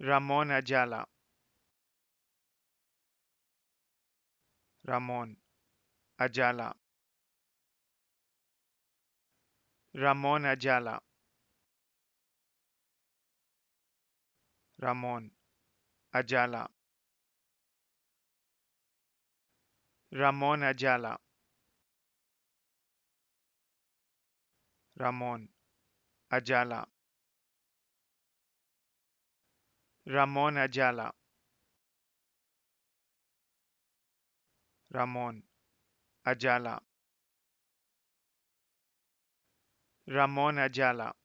Ramon Ajala Ramon Ajala Ramon Ajala Ramon Ajala Ramon Ajala Ramon Ajala Ramon Ayala Ramon Ayala Ramon Ayala